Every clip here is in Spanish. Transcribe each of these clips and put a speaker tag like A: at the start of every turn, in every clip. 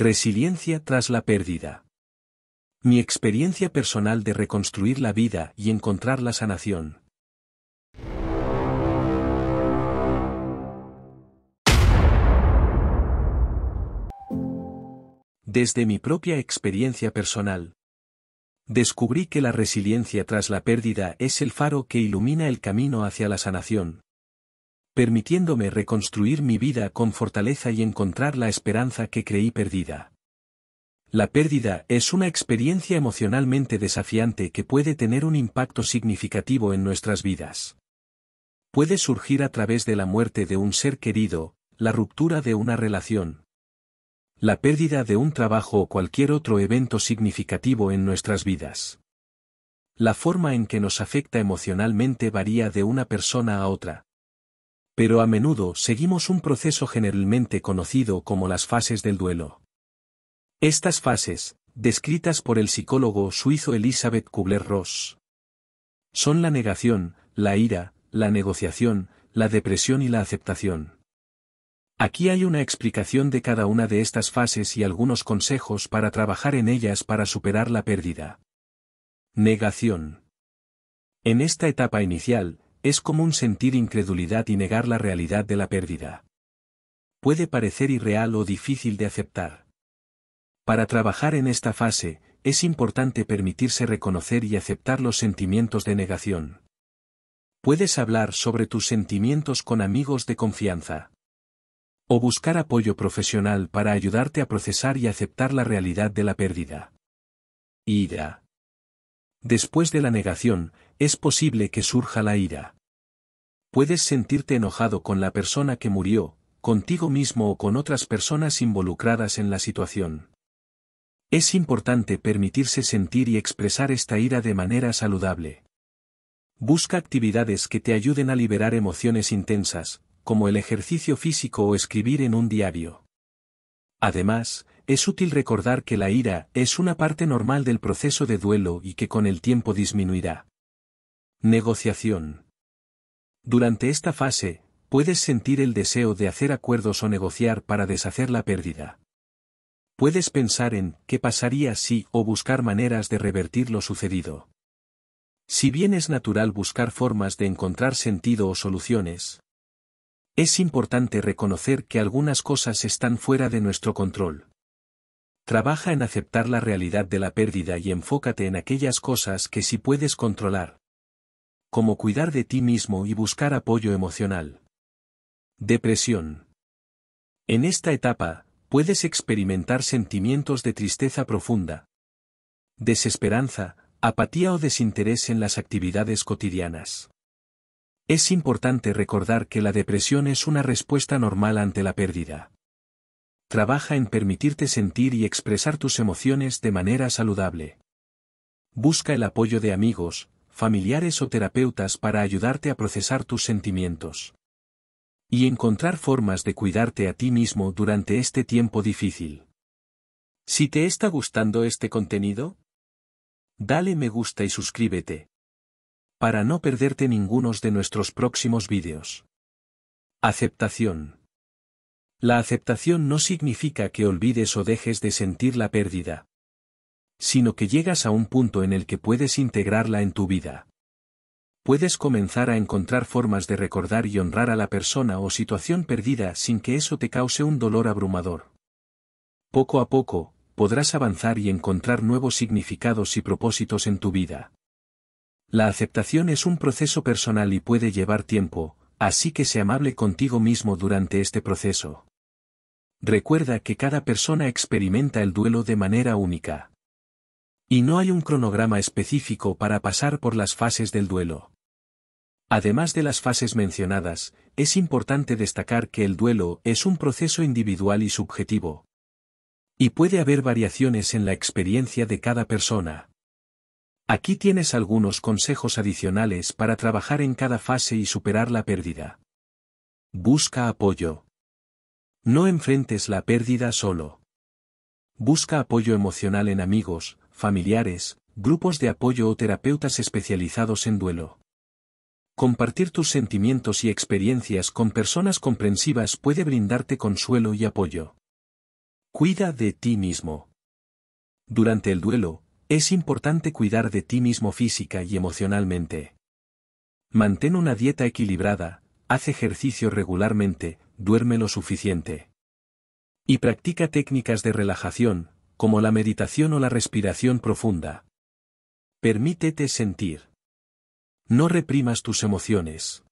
A: Resiliencia tras la pérdida. Mi experiencia personal de reconstruir la vida y encontrar la sanación. Desde mi propia experiencia personal, descubrí que la resiliencia tras la pérdida es el faro que ilumina el camino hacia la sanación, permitiéndome reconstruir mi vida con fortaleza y encontrar la esperanza que creí perdida. La pérdida es una experiencia emocionalmente desafiante que puede tener un impacto significativo en nuestras vidas. Puede surgir a través de la muerte de un ser querido, la ruptura de una relación, la pérdida de un trabajo o cualquier otro evento significativo en nuestras vidas. La forma en que nos afecta emocionalmente varía de una persona a otra pero a menudo seguimos un proceso generalmente conocido como las fases del duelo. Estas fases, descritas por el psicólogo suizo Elisabeth Kubler-Ross, son la negación, la ira, la negociación, la depresión y la aceptación. Aquí hay una explicación de cada una de estas fases y algunos consejos para trabajar en ellas para superar la pérdida. Negación. En esta etapa inicial, es común sentir incredulidad y negar la realidad de la pérdida. Puede parecer irreal o difícil de aceptar. Para trabajar en esta fase, es importante permitirse reconocer y aceptar los sentimientos de negación. Puedes hablar sobre tus sentimientos con amigos de confianza. O buscar apoyo profesional para ayudarte a procesar y aceptar la realidad de la pérdida. Ira. Después de la negación, es posible que surja la ira. Puedes sentirte enojado con la persona que murió, contigo mismo o con otras personas involucradas en la situación. Es importante permitirse sentir y expresar esta ira de manera saludable. Busca actividades que te ayuden a liberar emociones intensas, como el ejercicio físico o escribir en un diario. Además, es útil recordar que la ira es una parte normal del proceso de duelo y que con el tiempo disminuirá. Negociación. Durante esta fase, puedes sentir el deseo de hacer acuerdos o negociar para deshacer la pérdida. Puedes pensar en qué pasaría si o buscar maneras de revertir lo sucedido. Si bien es natural buscar formas de encontrar sentido o soluciones, es importante reconocer que algunas cosas están fuera de nuestro control. Trabaja en aceptar la realidad de la pérdida y enfócate en aquellas cosas que sí puedes controlar como cuidar de ti mismo y buscar apoyo emocional. Depresión. En esta etapa, puedes experimentar sentimientos de tristeza profunda, desesperanza, apatía o desinterés en las actividades cotidianas. Es importante recordar que la depresión es una respuesta normal ante la pérdida. Trabaja en permitirte sentir y expresar tus emociones de manera saludable. Busca el apoyo de amigos, familiares o terapeutas para ayudarte a procesar tus sentimientos. Y encontrar formas de cuidarte a ti mismo durante este tiempo difícil. Si te está gustando este contenido, dale me gusta y suscríbete. Para no perderte ninguno de nuestros próximos vídeos. Aceptación. La aceptación no significa que olvides o dejes de sentir la pérdida, sino que llegas a un punto en el que puedes integrarla en tu vida. Puedes comenzar a encontrar formas de recordar y honrar a la persona o situación perdida sin que eso te cause un dolor abrumador. Poco a poco, podrás avanzar y encontrar nuevos significados y propósitos en tu vida. La aceptación es un proceso personal y puede llevar tiempo, así que sé amable contigo mismo durante este proceso. Recuerda que cada persona experimenta el duelo de manera única. Y no hay un cronograma específico para pasar por las fases del duelo. Además de las fases mencionadas, es importante destacar que el duelo es un proceso individual y subjetivo. Y puede haber variaciones en la experiencia de cada persona. Aquí tienes algunos consejos adicionales para trabajar en cada fase y superar la pérdida. Busca apoyo. No enfrentes la pérdida solo. Busca apoyo emocional en amigos, familiares, grupos de apoyo o terapeutas especializados en duelo. Compartir tus sentimientos y experiencias con personas comprensivas puede brindarte consuelo y apoyo. Cuida de ti mismo. Durante el duelo, es importante cuidar de ti mismo física y emocionalmente. Mantén una dieta equilibrada, haz ejercicio regularmente, duerme lo suficiente. Y practica técnicas de relajación, como la meditación o la respiración profunda. Permítete sentir. No reprimas tus emociones.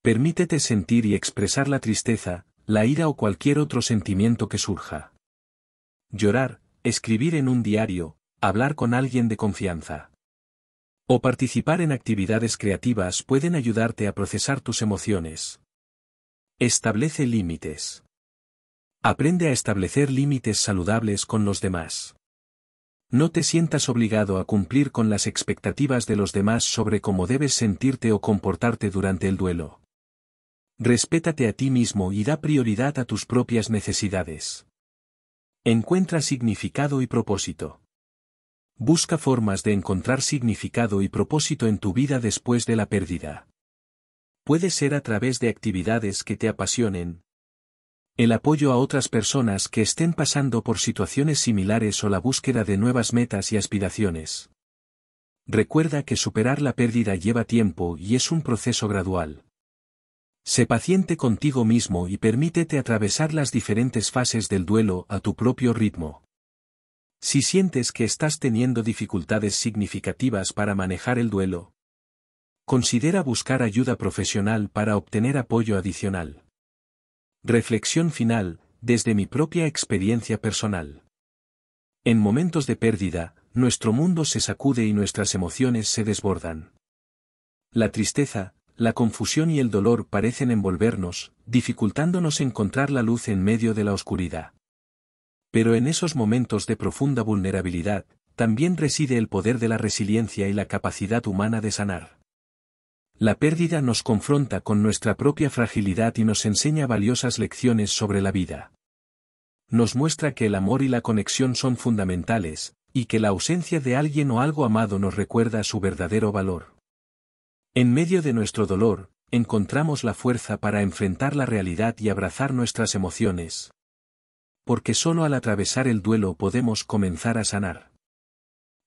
A: Permítete sentir y expresar la tristeza, la ira o cualquier otro sentimiento que surja. Llorar, escribir en un diario, hablar con alguien de confianza. O participar en actividades creativas pueden ayudarte a procesar tus emociones. Establece límites. Aprende a establecer límites saludables con los demás. No te sientas obligado a cumplir con las expectativas de los demás sobre cómo debes sentirte o comportarte durante el duelo. Respétate a ti mismo y da prioridad a tus propias necesidades. Encuentra significado y propósito. Busca formas de encontrar significado y propósito en tu vida después de la pérdida. Puede ser a través de actividades que te apasionen, el apoyo a otras personas que estén pasando por situaciones similares o la búsqueda de nuevas metas y aspiraciones. Recuerda que superar la pérdida lleva tiempo y es un proceso gradual. Sé paciente contigo mismo y permítete atravesar las diferentes fases del duelo a tu propio ritmo. Si sientes que estás teniendo dificultades significativas para manejar el duelo, considera buscar ayuda profesional para obtener apoyo adicional. Reflexión final, desde mi propia experiencia personal. En momentos de pérdida, nuestro mundo se sacude y nuestras emociones se desbordan. La tristeza, la confusión y el dolor parecen envolvernos, dificultándonos encontrar la luz en medio de la oscuridad. Pero en esos momentos de profunda vulnerabilidad, también reside el poder de la resiliencia y la capacidad humana de sanar. La pérdida nos confronta con nuestra propia fragilidad y nos enseña valiosas lecciones sobre la vida. Nos muestra que el amor y la conexión son fundamentales, y que la ausencia de alguien o algo amado nos recuerda su verdadero valor. En medio de nuestro dolor, encontramos la fuerza para enfrentar la realidad y abrazar nuestras emociones. Porque solo al atravesar el duelo podemos comenzar a sanar.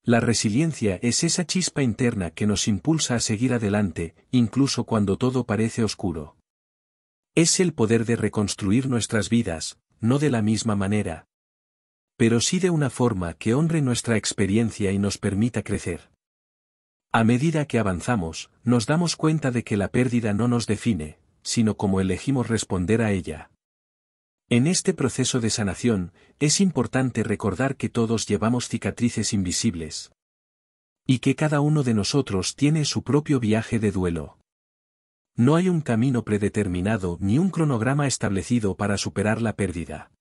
A: La resiliencia es esa chispa interna que nos impulsa a seguir adelante, incluso cuando todo parece oscuro. Es el poder de reconstruir nuestras vidas, no de la misma manera, pero sí de una forma que honre nuestra experiencia y nos permita crecer. A medida que avanzamos, nos damos cuenta de que la pérdida no nos define, sino cómo elegimos responder a ella. En este proceso de sanación, es importante recordar que todos llevamos cicatrices invisibles. Y que cada uno de nosotros tiene su propio viaje de duelo. No hay un camino predeterminado ni un cronograma establecido para superar la pérdida.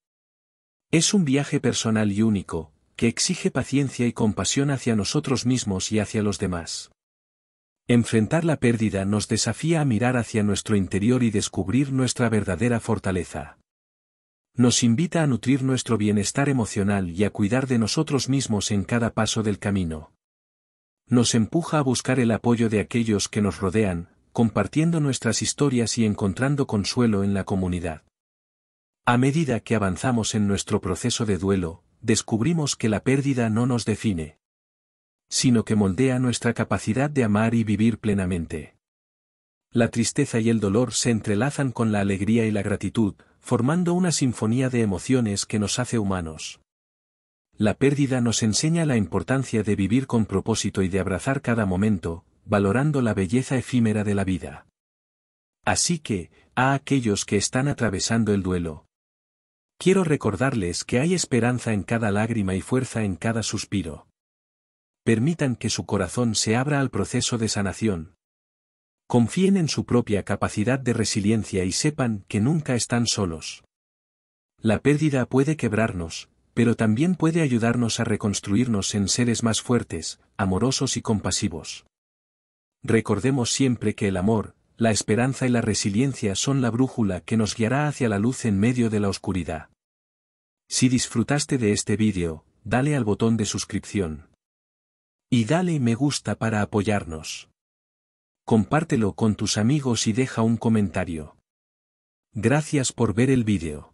A: Es un viaje personal y único, que exige paciencia y compasión hacia nosotros mismos y hacia los demás. Enfrentar la pérdida nos desafía a mirar hacia nuestro interior y descubrir nuestra verdadera fortaleza nos invita a nutrir nuestro bienestar emocional y a cuidar de nosotros mismos en cada paso del camino. Nos empuja a buscar el apoyo de aquellos que nos rodean, compartiendo nuestras historias y encontrando consuelo en la comunidad. A medida que avanzamos en nuestro proceso de duelo, descubrimos que la pérdida no nos define, sino que moldea nuestra capacidad de amar y vivir plenamente. La tristeza y el dolor se entrelazan con la alegría y la gratitud, formando una sinfonía de emociones que nos hace humanos. La pérdida nos enseña la importancia de vivir con propósito y de abrazar cada momento, valorando la belleza efímera de la vida. Así que, a aquellos que están atravesando el duelo, quiero recordarles que hay esperanza en cada lágrima y fuerza en cada suspiro. Permitan que su corazón se abra al proceso de sanación, confíen en su propia capacidad de resiliencia y sepan que nunca están solos. La pérdida puede quebrarnos, pero también puede ayudarnos a reconstruirnos en seres más fuertes, amorosos y compasivos. Recordemos siempre que el amor, la esperanza y la resiliencia son la brújula que nos guiará hacia la luz en medio de la oscuridad. Si disfrutaste de este vídeo, dale al botón de suscripción. Y dale me gusta para apoyarnos compártelo con tus amigos y deja un comentario. Gracias por ver el vídeo.